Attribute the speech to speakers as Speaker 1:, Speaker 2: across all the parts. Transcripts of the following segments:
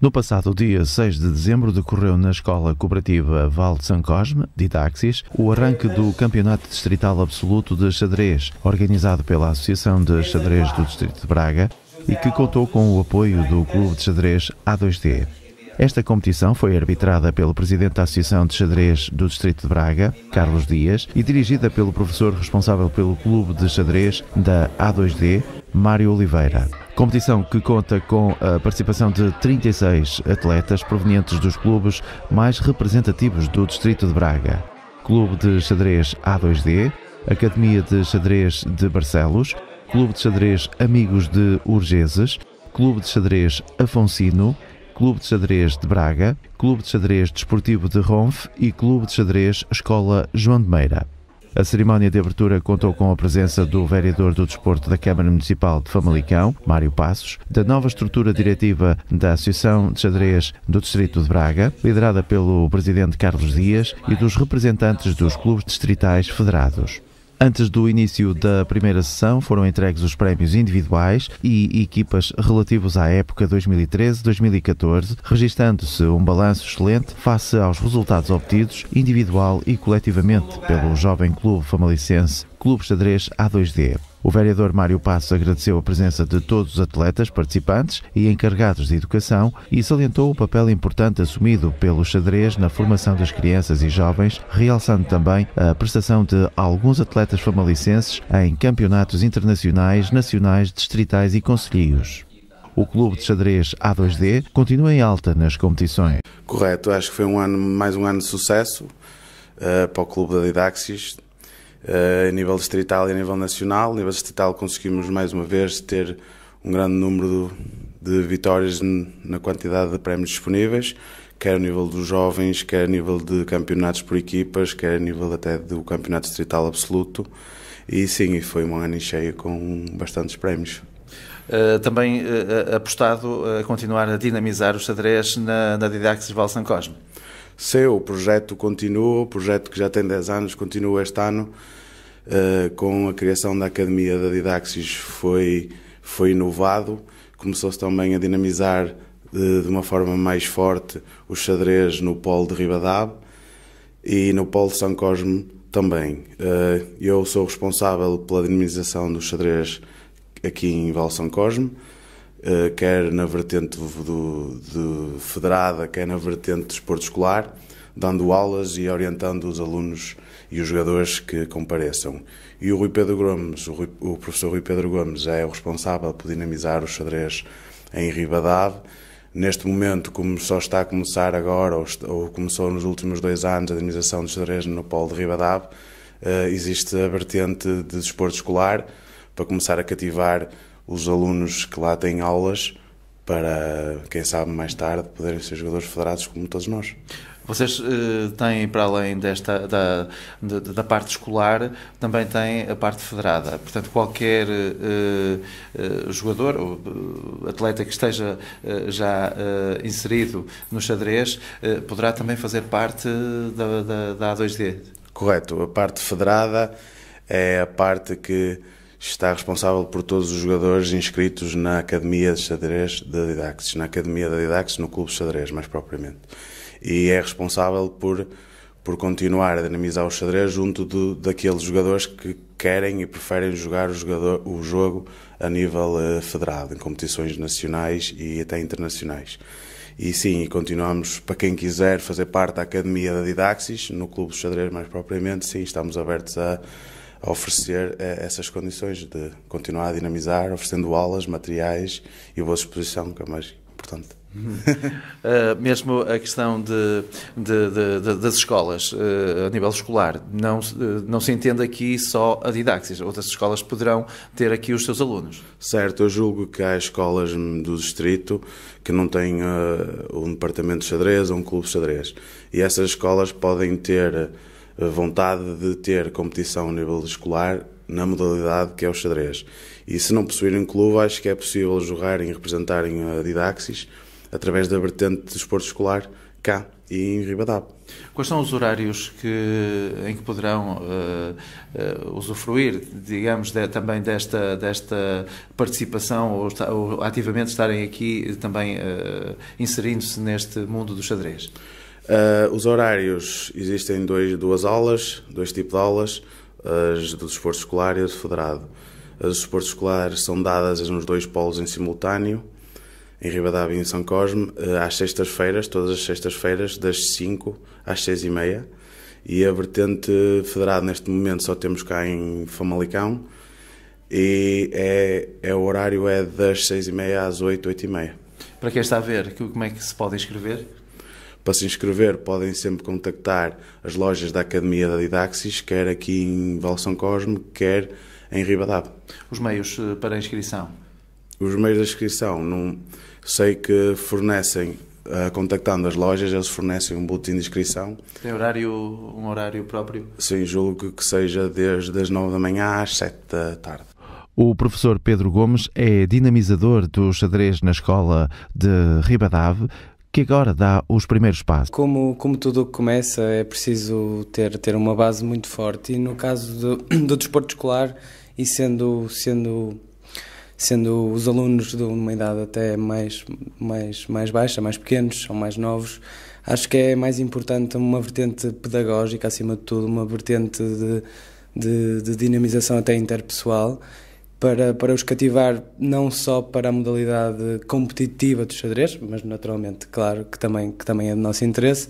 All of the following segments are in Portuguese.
Speaker 1: No passado dia 6 de dezembro decorreu na Escola Cooperativa Val de São Cosme, de Táxis, o arranque do Campeonato Distrital Absoluto de Xadrez, organizado pela Associação de Xadrez do Distrito de Braga e que contou com o apoio do Clube de Xadrez A2D. Esta competição foi arbitrada pelo presidente da Associação de Xadrez do Distrito de Braga, Carlos Dias, e dirigida pelo professor responsável pelo Clube de Xadrez da A2D, Mário Oliveira. Competição que conta com a participação de 36 atletas provenientes dos clubes mais representativos do Distrito de Braga: Clube de Xadrez A2D, Academia de Xadrez de Barcelos, Clube de Xadrez Amigos de Urgeses, Clube de Xadrez Afonsino, Clube de Xadrez de Braga, Clube de Xadrez Desportivo de Ronf e Clube de Xadrez Escola João de Meira. A cerimónia de abertura contou com a presença do vereador do Desporto da Câmara Municipal de Famalicão, Mário Passos, da nova estrutura diretiva da Associação de Xadrez do Distrito de Braga, liderada pelo presidente Carlos Dias, e dos representantes dos clubes distritais federados. Antes do início da primeira sessão, foram entregues os prémios individuais e equipas relativos à época 2013-2014, registando-se um balanço excelente face aos resultados obtidos individual e coletivamente pelo jovem clube famalicense Clube Xadrez A2D. O vereador Mário Passos agradeceu a presença de todos os atletas participantes e encarregados de educação e salientou o papel importante assumido pelo xadrez na formação das crianças e jovens, realçando também a prestação de alguns atletas famalicenses em campeonatos internacionais, nacionais, distritais e conselhos. O clube de xadrez A2D continua em alta nas competições.
Speaker 2: Correto, acho que foi um ano, mais um ano de sucesso uh, para o clube da Didaxis eh, a nível distrital e a nível nacional. A nível distrital conseguimos mais uma vez ter um grande número de vitórias na quantidade de prémios disponíveis, quer a nível dos jovens, quer a nível de campeonatos por equipas, quer a nível até do campeonato distrital absoluto. E sim, foi um ano cheio com bastantes prémios.
Speaker 1: Uh, também uh, apostado a continuar a dinamizar o xadrez na, na Val Valsan Cosme
Speaker 2: seu. O projeto continua, o projeto que já tem 10 anos continua este ano. Uh, com a criação da Academia da Didaxis foi, foi inovado. Começou-se também a dinamizar de, eh, de, uma forma mais forte o xadrez no polo de Ribadab e no polo de São Cosme também. Uh, eu sou responsável pela dinamização do xadrez aqui em Val São Cosme eh, quer na vertente do, federada, quer na vertente de esporte escolar, dando aulas e orientando os alunos e os jogadores que compareçam. E o Rui Pedro Gomes, o, Rui, o professor Rui Pedro Gomes é o responsável por dinamizar o xadrez em Ribadave. Neste momento, como só está a começar agora, ou, ou começou nos últimos dois anos, a dinamização do xadrez no polo de Ribadave, uh, existe a vertente de desporto escolar, para começar a cativar os alunos que lá têm aulas para, quem sabe, mais tarde poderem ser jogadores federados como todos nós. Vocês
Speaker 1: uh, têm, para além desta, da, da, da, parte escolar, também têm a parte federada. Portanto, qualquer uh, uh, jogador ou atleta que esteja já inserido no xadrez poderá também fazer parte da, da, da A2D.
Speaker 2: Correto. A parte federada é a parte que está responsável por todos os jogadores inscritos na Academia de Xadrez da Didaxis, na Academia da Didaxis, no Clube de Xadrez, mais propriamente. E é responsável por, por continuar a dinamizar o xadrez junto daqueles jogadores que querem e preferem jogar o, jogador, o jogo a nível uh, federado, em competições nacionais e até internacionais. E sim, continuamos, para quem quiser fazer parte da Academia da Didaxis, no Clube de Xadrez mais propriamente, sim, estamos abertos a a oferecer eh, essas condições de continuar a dinamizar, oferecendo aulas, materiais e boa exposição, que é mais importante.
Speaker 1: uh, mesmo a questão de, de,
Speaker 2: de, das escolas uh, a nível escolar,
Speaker 1: não, uh, não se entende aqui só a didáxis, outras escolas poderão ter aqui os seus alunos.
Speaker 2: Certo, eu julgo que há escolas do distrito que não têm um departamento de xadrez ou um clube de xadrez, e essas escolas podem ter eh, vontade de ter competição a nível escolar na modalidade que é o xadrez. E se não possuírem clube, acho que é possível jogarem e representarem a Didaxis através da vertente de desporto escolar cá e em Ribadab.
Speaker 1: Quais são os horários que, em que poderão uh, uh, usufruir, digamos, de, também desta, desta participação ou, ou ativamente estarem aqui também uh, inserindo-se neste mundo do
Speaker 2: xadrez? Uh, os horários, existem dois, duas aulas, dois tipos de aulas, as do desporto escolar e as do federado. As do desporto escolar são dadas nos dois polos em simultâneo, em Ribadavia e em São Cosme, ah, às sextas-feiras, todas as sextas-feiras, das 5 às 6 e meia. E a vertente federada, neste momento, só temos cá em Famalicão. E é, é o horário é das 6 e meia às 8, 8 e meia.
Speaker 1: Para quem está a ver, como é que se pode inscrever?
Speaker 2: Para se inscrever, podem sempre contactar as lojas da Academia da Didaxis, quer aqui em Valsão Cosme, quer em Ribadab.
Speaker 1: Os meios eh, para a inscrição?
Speaker 2: Os meios da inscrição, não, sei que fornecem eh, contactando as lojas, eles fornecem um boletim de inscrição. Tem horário, um horário próprio? Sim, julgo que seja desde as 9 da manhã
Speaker 3: às 7 da tarde.
Speaker 1: O professor Pedro Gomes é dinamizador do xadrez na escola de Ribadave que agora dá os primeiros passos.
Speaker 3: Como, como tudo o que começa, é preciso ter, ter uma base muito forte. E no caso do, do desporto escolar, e sendo, sendo, sendo os alunos de uma idade até mais, mais, mais baixa, mais pequenos, são mais novos, acho que é mais importante uma vertente pedagógica, acima de tudo, uma vertente de, de, de dinamização até interpessoal para, para os cativar não só para a modalidade competitiva do xadrez, mas naturalmente, claro, que também, que também é do nosso interesse,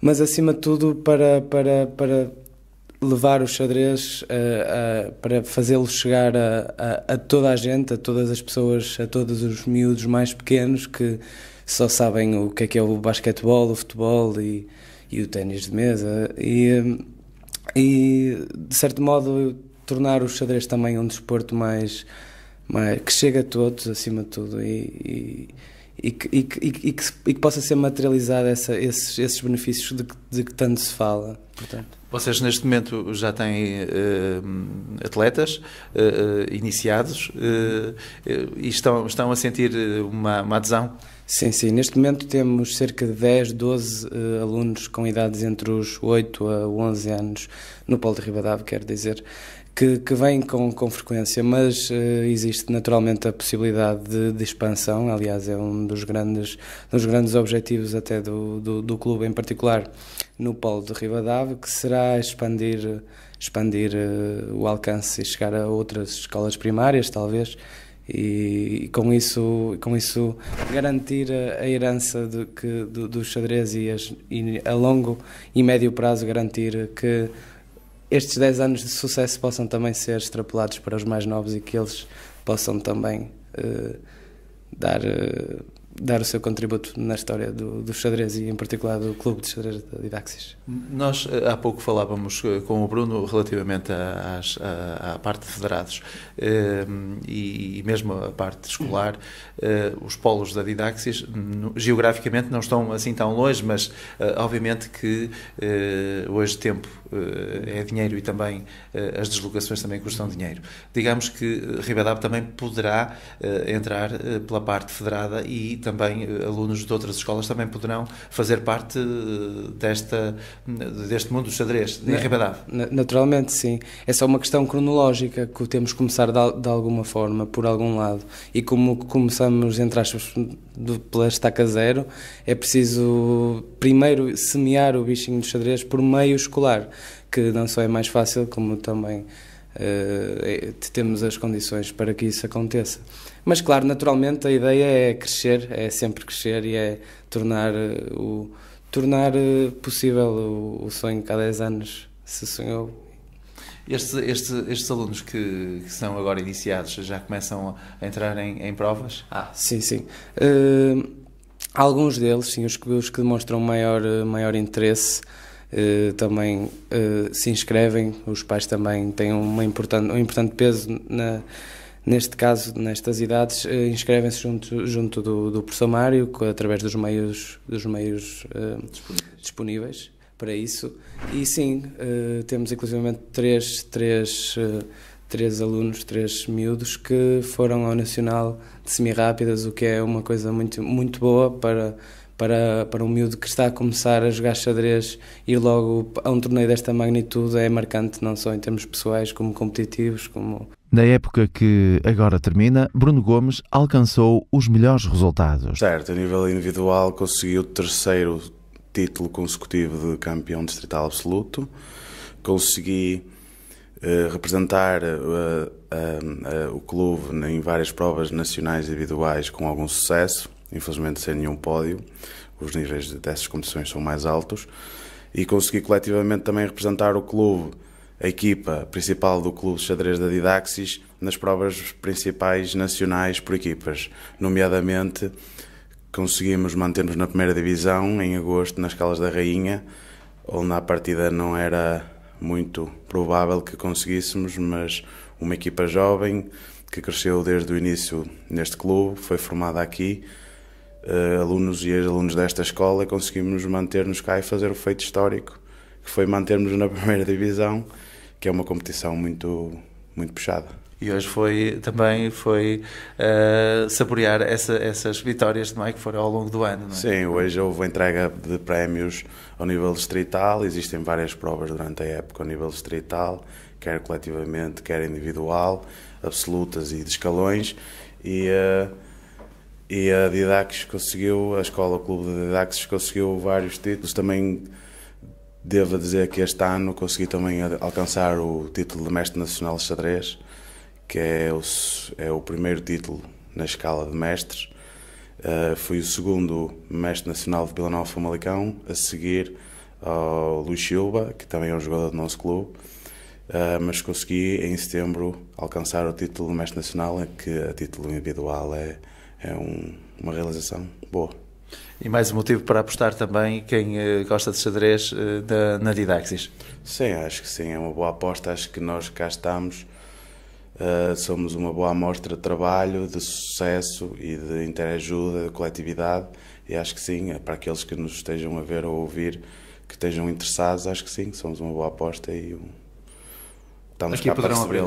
Speaker 3: mas acima de tudo para, para, para levar o xadrez, uh, uh, para fazê-lo chegar a, a, a, toda a gente, a todas as pessoas, a todos os miúdos mais pequenos que só sabem o que é que é o basquetebol, o futebol e, e o ténis de mesa. E, e de certo modo tornar o xadrez também um desporto mais, mais que chega a todos, acima de tudo, e, e, e, que, e que, que, que, possa ser materializado essa, esses, esses, benefícios de, de que tanto se fala. Portanto.
Speaker 1: Vocês neste momento já têm uh, atletas uh, iniciados uh, e estão, estão a sentir
Speaker 3: uma, uma, adesão? Sim, sim. Neste momento temos cerca de 10, 12 alunos com idades entre os 8 a 11 anos no Polo de Ribadavia, quero dizer que, que vêm com, com frequência, mas uh, existe naturalmente a possibilidade de, de, expansão, aliás é um dos grandes, dos grandes objetivos até do, do, do clube, em particular no polo de Rivadavia, que será expandir, expandir uh, o alcance e chegar a outras escolas primárias, talvez, e, e, com isso com isso garantir a, a herança do, que, do, do xadrez e, as, e, a longo e médio prazo garantir que estes 10 anos de sucesso possam também ser extrapolados para os mais novos e que eles possam também uh, dar, uh, dar o seu contributo na história do, do xadrez e, em particular, do Clube de Xadrez da Didaxis.
Speaker 1: Nós eh, há pouco falávamos com o Bruno relativamente à, à parte de federados uh, e, e, mesmo a parte escolar. os polos da Didaxis geograficamente não estão assim tão longe, mas obviamente que hoje tempo eh, é dinheiro e também eh, as deslocações também custam dinheiro. Digamos que eh, Ribadab também poderá entrar pela parte federada e também alunos de outras escolas também poderão fazer parte desta, deste mundo do xadrez em Ribadab.
Speaker 3: Naturalmente, sim. É só uma questão cronológica que temos que começar de, de alguma forma, por algum lado. E como começamos, entre aspas, pela estaca zero, é preciso primeiro semear o bichinho do xadrez por meio escolar que não só é mais fácil, como também uh, temos as condições para que isso aconteça. Mas, claro, naturalmente a ideia é crescer, é sempre crescer e é tornar, eh, o, tornar eh, possível o, o sonho que há 10 anos se sonhou
Speaker 1: este, este, estes alunos que, que, são agora iniciados já começam a entrar
Speaker 3: em, em provas? Ah. Sim, sim. Uh, alguns deles, sim, os que, os que demonstram maior, maior interesse, eh, também eh, se inscrevem, os pais também têm uma importante, um importante peso na, neste caso, nestas idades, eh, inscrevem-se junto, junto do, do professor Mário, através dos meios, dos meios disponíveis. disponíveis. para isso. E sim, temos inclusivamente três, três, três alunos, três miúdos que foram ao Nacional de Semirápidas, o que é uma coisa muito, muito boa para para, para um miúdo que está a começar a jogar xadrez e logo a um torneio desta magnitude é marcante, não só em termos pessoais, como competitivos. Como...
Speaker 1: Na época que agora termina, Bruno Gomes alcançou os melhores resultados.
Speaker 2: Certo, a nível individual conseguiu o terceiro título consecutivo de campeão distrital absoluto, consegui uh, representar uh, uh, o clube em várias provas nacionais individuais com algum sucesso infelizmente sem nenhum pódio. Os níveis dessas competições são mais altos. E consegui coletivamente também representar o clube, a equipa principal do Clube Xadrez da Didaxis, nas provas principais nacionais por equipas. Nomeadamente, conseguimos manter-nos na primeira divisão em agosto, nas Calas da Rainha, onde na partida não era muito provável que conseguíssemos, mas uma equipa jovem que cresceu desde o início neste clube, foi formada aqui eh, alunos e ex-alunos desta escola, conseguimos manter-nos cá e fazer o feito histórico, que foi mantermos na primeira divisão, que é uma competição muito, muito puxada.
Speaker 1: E hoje foi também foi uh, saborear essa, essas vitórias também que foram ao longo do ano, não é?
Speaker 2: Sim, hoje houve entrega de prémios ao nível distrital, existem várias provas durante a época ao nível distrital, quer coletivamente, quer individual, absolutas e de escalões, e... Uh, e a Didax conseguiu, a Escola Clube de Didax conseguiu vários títulos. Também devo dizer que este ano consegui também alcançar o título de Mestre Nacional de Xadrez, que é o, é o primeiro título na escala de mestres. Uh, fui o segundo Mestre Nacional de Vila Nova Famalicão, a seguir ao Luís Silva, que também é um jogador do nosso clube. Uh, mas consegui em setembro alcançar o título de Mestre Nacional, que a título individual é é um, uma realização boa. E mais um motivo para apostar também quem eh, gosta de xadrez eh, da, na Didaxis. Sim, acho que sim, é uma boa aposta. Acho que nós cá estamos, uh, somos uma boa amostra de trabalho, de sucesso e de interajuda, de coletividade. E acho que sim, para aqueles que nos estejam a ver ou a ouvir, que estejam interessados, acho que sim, somos uma boa aposta e um, estamos Aqui cá para recebê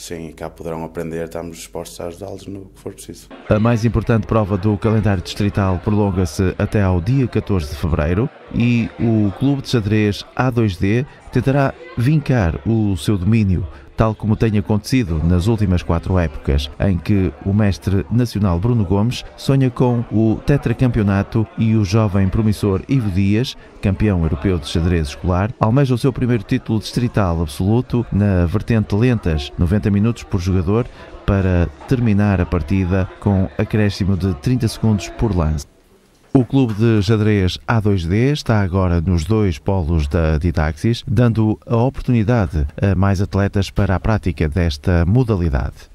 Speaker 2: Sim, e cá poderão aprender, estamos dispostos a ajudá-los no que for preciso.
Speaker 1: A mais importante prova do calendário distrital prolonga-se até ao dia 14 de fevereiro e o Clube de Xadrez A2D tentará vincar o seu domínio, tal como tem acontecido nas últimas quatro épocas, em que o mestre nacional Bruno Gomes sonha com o tetracampeonato e o jovem promissor Ivo Dias, campeão europeu de xadrez escolar, almeja o seu primeiro título distrital absoluto na vertente lentas, 90 minutos por jogador, para terminar a partida com acréscimo de 30 segundos por lance. O clube de xadrez A2D está agora nos dois polos da Didaxis, dando a oportunidade a mais atletas para a prática desta modalidade.